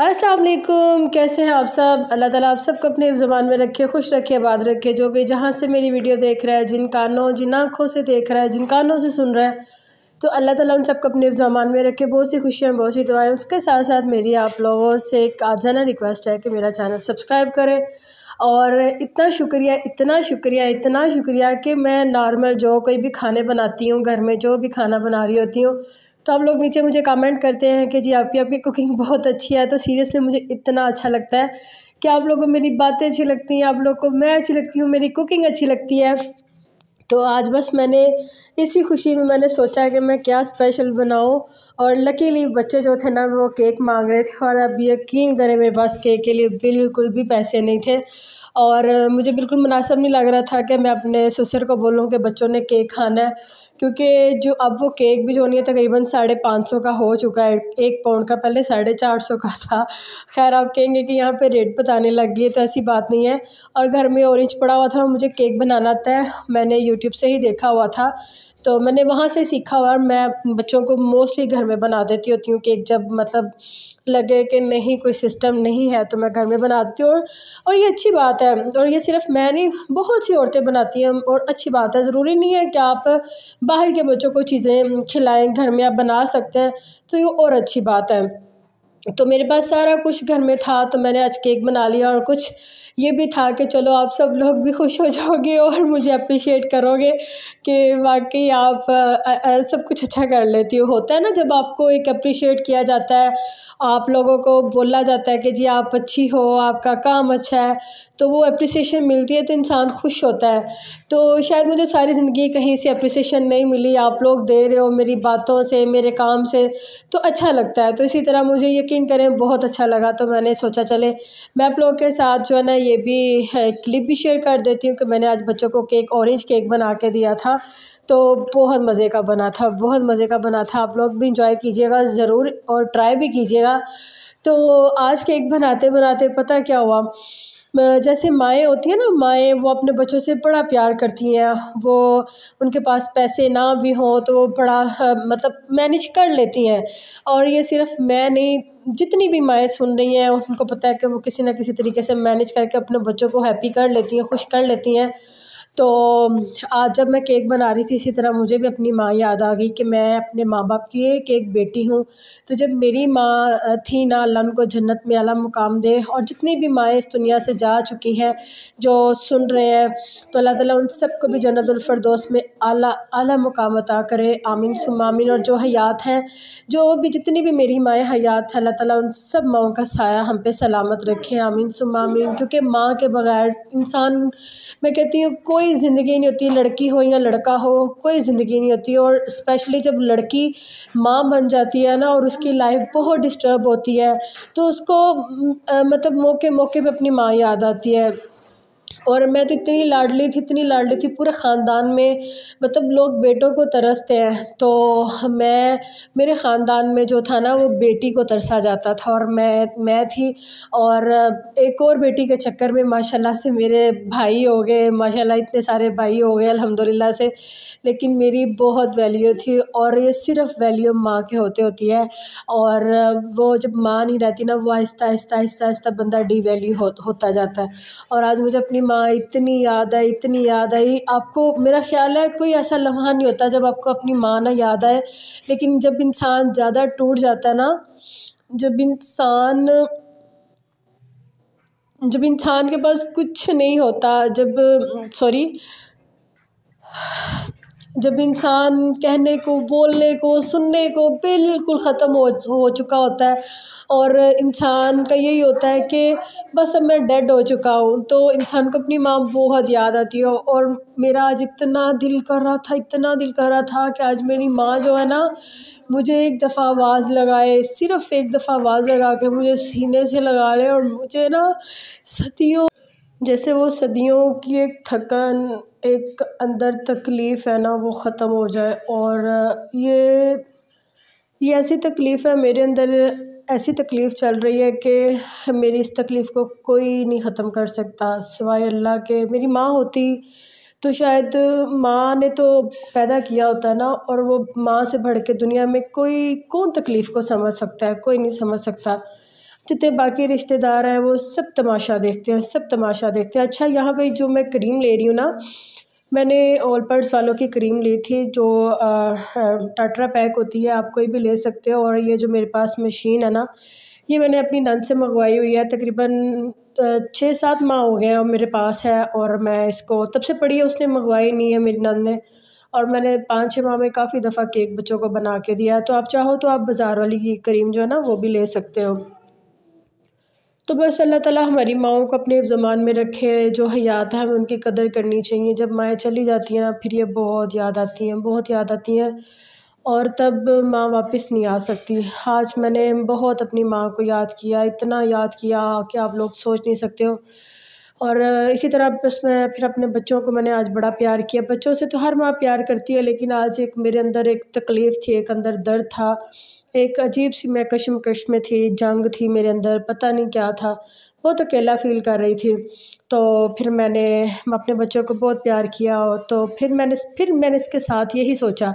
असलम कैसे हैं आप सब अल्लाह ताला आप सबको अपने ज़ुबान में रखे खुश रखे आबाद रखे जो कि जहाँ से मेरी वीडियो देख रहा है जिन कानों जिन आँखों से देख रहा है जिन कानों से सुन रहा है तो अल्लाह ताला उन सबको अपने ज़ुबान में रखे बहुत सी खुशियाँ बहुत सी दुआएँ उसके साथ साथ मेरी आप लोगों से एक आजाना रिक्वेस्ट है कि मेरा चैनल सब्सक्राइब करें और इतना शुक्रिया इतना शुक्रिया इतना शुक्रिया कि मैं नॉर्मल जो कोई भी खाने बनाती हूँ घर में जो भी खाना बना रही होती हूँ तो आप लोग नीचे मुझे कमेंट करते हैं कि जी आपकी आपकी कुकिंग बहुत अच्छी है तो सीरियसली मुझे इतना अच्छा लगता है कि आप लोगों को मेरी बातें अच्छी लगती हैं आप लोग को मैं अच्छी लगती हूँ मेरी कुकिंग अच्छी लगती है तो आज बस मैंने इसी खुशी में मैंने सोचा कि मैं क्या स्पेशल बनाऊँ और लकीली बच्चे जो थे ना वो केक मांग रहे थे और अब यकीन करें मेरे पास केक के लिए बिल्कुल भी पैसे नहीं थे और मुझे बिल्कुल मुनासिब नहीं लग रहा था कि मैं अपने ससुर को बोलूँ कि बच्चों ने केक खाना है क्योंकि जो अब वो केक भी जो नहीं है तकरीबन साढ़े पाँच सौ का हो चुका है एक पाउंड का पहले साढ़े चार सौ का था खैर आप कहेंगे कि यहाँ पे रेट बताने लग गए तो ऐसी बात नहीं है और घर में ऑरेंज पड़ा हुआ था मुझे केक बनाना आता है मैंने यूट्यूब से ही देखा हुआ था तो मैंने वहाँ से सीखा और मैं बच्चों को मोस्टली घर में बना देती होती हूँ केक जब मतलब लगे कि नहीं कोई सिस्टम नहीं है तो मैं घर में बना देती हूँ और और ये अच्छी बात है और ये सिर्फ मैं नहीं बहुत सी औरतें बनाती हैं और अच्छी बात है ज़रूरी नहीं है कि आप बाहर के बच्चों को चीज़ें खिलाएँ घर में आप बना सकते हैं तो ये और अच्छी बात है तो मेरे पास सारा कुछ घर में था तो मैंने आज केक बना लिया और कुछ ये भी था कि चलो आप सब लोग भी खुश हो जाओगे और मुझे अप्रिशिएट करोगे कि वाकई आप आ, आ, सब कुछ अच्छा कर लेती हो होता है ना जब आपको एक अप्रिशिएट किया जाता है आप लोगों को बोला जाता है कि जी आप अच्छी हो आपका काम अच्छा है तो वो अप्रिसिएशन मिलती है तो इंसान खुश होता है तो शायद मुझे सारी ज़िंदगी कहीं से अप्रिसिएशन नहीं मिली आप लोग दे रहे हो मेरी बातों से मेरे काम से तो अच्छा लगता है तो इसी तरह मुझे यकीन करें बहुत अच्छा लगा तो मैंने सोचा चले मैं आप लोगों के साथ जो है ना ये भी क्लिप भी शेयर कर देती हूँ कि मैंने आज बच्चों को केक ऑरेंज केक बना के दिया था तो बहुत मज़े का बना था बहुत मज़े का बना था आप लोग भी इंजॉय कीजिएगा ज़रूर और ट्राई भी कीजिएगा तो आज केक बनाते बनाते पता क्या हुआ जैसे माएँ होती हैं ना माएँ वो अपने बच्चों से बड़ा प्यार करती हैं वो उनके पास पैसे ना भी हों तो वो बड़ा मतलब मैनेज कर लेती हैं और ये सिर्फ़ मैं नहीं जितनी भी माएँ सुन रही हैं उनको पता है कि वो किसी ना किसी तरीके से मैनेज करके अपने बच्चों को हैप्पी कर लेती हैं खुश कर लेती हैं तो आज जब मैं केक बना रही थी इसी तरह मुझे भी अपनी माँ याद आ गई कि मैं अपने माँ बाप की एक एक बेटी हूँ तो जब मेरी माँ थी ना अल्लाह उनको जन्नत में अला मुकाम दे और जितनी भी माएँ इस दुनिया से जा चुकी हैं जो सुन रहे हैं तो अल्लाह ताला उन सबको भी जन्नतफरदोस में अला अला मुकाम अता करे आमीन सुमामिन और जो हयात हैं जो भी जितनी भी मेरी माएँ हयात हैं अल्लाह ताला उन सब माओं का साया हम पे सलामत रखे आमीन सुमामिन क्योंकि माँ के बगैर इंसान मैं कहती हूँ कोई कोई ज़िंदगी नहीं होती लड़की हो या लड़का हो कोई ज़िंदगी नहीं होती और स्पेशली जब लड़की माँ बन जाती है ना और उसकी लाइफ बहुत डिस्टर्ब होती है तो उसको मतलब मौके मौके पे अपनी माँ याद आती है और मैं तो इतनी लाडली थी इतनी लाडली थी पूरे ख़ानदान में मतलब लोग बेटों को तरसते हैं तो मैं मेरे ख़ानदान में जो था ना वो बेटी को तरसा जाता था और मैं मैं थी और एक और बेटी के चक्कर में माशाल्लाह से मेरे भाई हो गए माशाल्लाह इतने सारे भाई हो गए अल्हम्दुलिल्लाह से लेकिन मेरी बहुत वैल्यू थी और ये सिर्फ वैल्यू माँ के होते होती है और वो जब माँ नहीं रहती ना वो आहिस्ता आहिस्ता आहिस्ता आहिस्ता बंदा डी वैल्यू हो, होता जाता है और आज मुझे अपनी माँ इतनी याद आई इतनी याद आई आपको मेरा ख्याल है कोई ऐसा लम्हा नहीं होता जब आपको अपनी माँ ना याद आए लेकिन जब इंसान ज़्यादा टूट जाता है ना जब इंसान जब इंसान के पास कुछ नहीं होता जब सॉरी जब इंसान कहने को बोलने को सुनने को बिल्कुल ख़त्म हो हो चुका होता है और इंसान का यही होता है कि बस अब मैं डेड हो चुका हूँ तो इंसान को अपनी माँ बहुत याद आती है और मेरा आज इतना दिल कर रहा था इतना दिल कर रहा था कि आज मेरी माँ जो है ना मुझे एक दफ़ा आवाज़ लगाए सिर्फ़ एक दफ़ा आवाज़ लगा के मुझे सीने से लगा ले और मुझे ना सदियों जैसे वो सदियों की एक थकन एक अंदर तकलीफ़ है ना वो ख़त्म हो जाए और ये ये ऐसी तकलीफ़ है मेरे अंदर ऐसी तकलीफ़ चल रही है कि मेरी इस तकलीफ़ को कोई नहीं ख़त्म कर सकता सिवाय अल्लाह के मेरी माँ होती तो शायद माँ ने तो पैदा किया होता ना और वो माँ से भर के दुनिया में कोई कौन तकलीफ़ को समझ सकता है कोई नहीं समझ सकता जितने बाकी रिश्तेदार हैं वो सब तमाशा देखते हैं सब तमाशा देखते हैं अच्छा यहाँ पे जो मैं क्रीम ले रही हूँ ना मैंने ओलपर्स वालों की क्रीम ली थी जो टाटरा पैक होती है आप कोई भी ले सकते हो और ये जो मेरे पास मशीन है ना ये मैंने अपनी नंद से मंगवाई हुई है तकरीबन छः सात माह हो गए और मेरे पास है और मैं इसको तब से पड़ी है उसने मंगवाई नहीं है मेरी नंद ने और मैंने पाँच छः माह में काफ़ी दफ़ा केक बच्चों को बना के दिया है तो आप चाहो तो आप बाज़ार वाली की क्रीम जो है ना वो भी ले सकते हो तो बस अल्लाह ताला हमारी माओ को अपने ज़मान में रखे जो हयात है हमें उनकी कदर करनी चाहिए जब माएँ चली जाती हैं ना फिर ये बहुत याद आती हैं बहुत याद आती हैं और तब माँ वापस नहीं आ सकती आज मैंने बहुत अपनी माँ को याद किया इतना याद किया कि आप लोग सोच नहीं सकते हो और इसी तरह बस मैं फिर अपने बच्चों को मैंने आज बड़ा प्यार किया बच्चों से तो हर माँ प्यार करती है लेकिन आज एक मेरे अंदर एक तकलीफ़ थी एक अंदर दर्द था एक अजीब सी मैं कशमकश में थी जंग थी मेरे अंदर पता नहीं क्या था बहुत अकेला फील कर रही थी तो फिर मैंने अपने बच्चों को बहुत प्यार किया और तो फिर मैंने फिर मैंने इसके साथ यही सोचा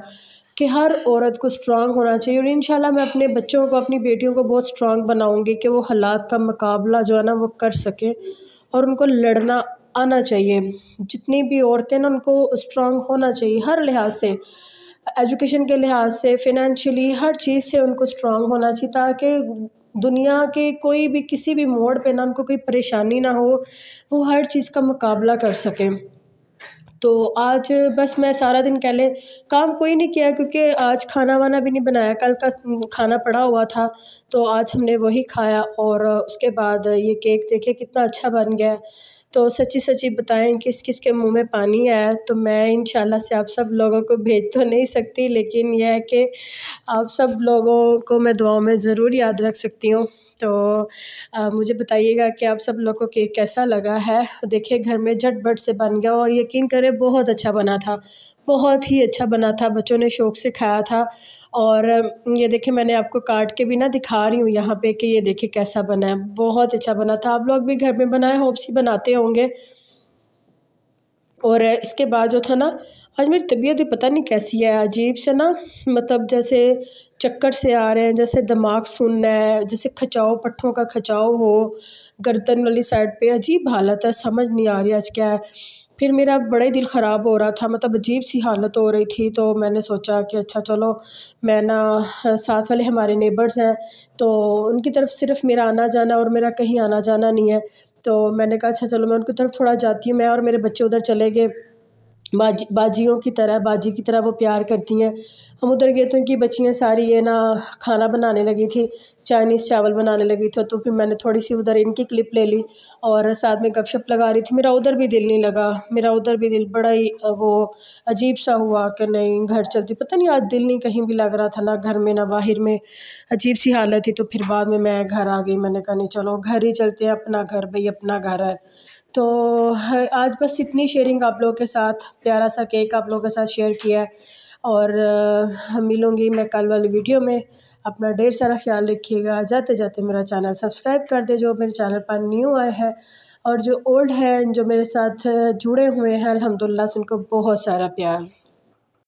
कि हर औरत को स्ट्रांग होना चाहिए और इन मैं अपने बच्चों को अपनी बेटियों को बहुत स्ट्रांग बनाऊँगी कि वो हालात का मुकाबला जो है ना वो कर सकें और उनको लड़ना आना चाहिए जितनी भी औरतें ना उनको स्ट्रांग होना चाहिए हर लिहाज से एजुकेशन के लिहाज से फिनंशली हर चीज़ से उनको स्ट्रांग होना चाहिए ताकि दुनिया के कोई भी किसी भी मोड़ पे ना उनको कोई परेशानी ना हो वो हर चीज़ का मुकाबला कर सकें तो आज बस मैं सारा दिन कह लें काम कोई नहीं किया क्योंकि आज खाना वाना भी नहीं बनाया कल का खाना पड़ा हुआ था तो आज हमने वही खाया और उसके बाद ये केक देखे कितना अच्छा बन गया तो सच्ची सच्ची बताएं किस किस के मुंह में पानी आया तो मैं इन से आप सब लोगों को भेज तो नहीं सकती लेकिन यह है कि आप सब लोगों को मैं दुआओं में ज़रूर याद रख सकती हूँ तो आ, मुझे बताइएगा कि आप सब लोगों के कैसा लगा है देखिए घर में झटभट से बन गया और यकीन करें बहुत अच्छा बना था बहुत ही अच्छा बना था बच्चों ने शौक़ से खाया था और ये देखिए मैंने आपको काट के भी ना दिखा रही हूँ यहाँ पे कि ये देखिए कैसा बना है बहुत अच्छा बना था आप लोग भी घर में बनाए होप्स ही बनाते होंगे और इसके बाद जो था ना आज मेरी तबीयत भी पता नहीं कैसी है अजीब से ना मतलब जैसे चक्कर से आ रहे हैं जैसे दिमाग सुनना है जैसे खचाओ पट्ठों का खचाओ हो गर्दन वाली साइड पे अजीब हालत है समझ नहीं आ रही आज क्या है फिर मेरा बड़ा ही दिल ख़राब हो रहा था मतलब अजीब सी हालत हो रही थी तो मैंने सोचा कि अच्छा चलो मैं ना साथ वाले हमारे नेबर्स हैं तो उनकी तरफ सिर्फ मेरा आना जाना और मेरा कहीं आना जाना नहीं है तो मैंने कहा अच्छा चलो मैं उनकी तरफ थोड़ा जाती हूँ मैं और मेरे बच्चे उधर चले गए बाजी बाजियों की तरह बाजी की तरह वो प्यार करती हैं हम उधर गए तो उनकी बच्चियाँ सारी ये ना खाना बनाने लगी थी चाइनीज़ चावल बनाने लगी थी तो फिर मैंने थोड़ी सी उधर इनकी क्लिप ले ली और साथ में गपशप लगा रही थी मेरा उधर भी दिल नहीं लगा मेरा उधर भी दिल बड़ा ही वो अजीब सा हुआ कि नहीं घर चलती पता नहीं आज दिल नहीं कहीं भी लग रहा था ना घर में ना बाहर में अजीब सी हालत थी तो फिर बाद में मैं घर आ गई मैंने कहा नहीं चलो घर ही चलते हैं अपना घर भाई अपना घर है तो आज बस इतनी शेयरिंग आप लोगों के साथ प्यारा सा केक आप लोगों के साथ शेयर किया है और मिलूँगी मैं कल वाली वीडियो में अपना ढेर सारा ख्याल रखिएगा जाते जाते मेरा चैनल सब्सक्राइब कर दे जो मेरे चैनल पर न्यू आए हैं और जो ओल्ड हैं जो मेरे साथ जुड़े हुए हैं अलहमदिल्ला से उनको बहुत सारा प्यार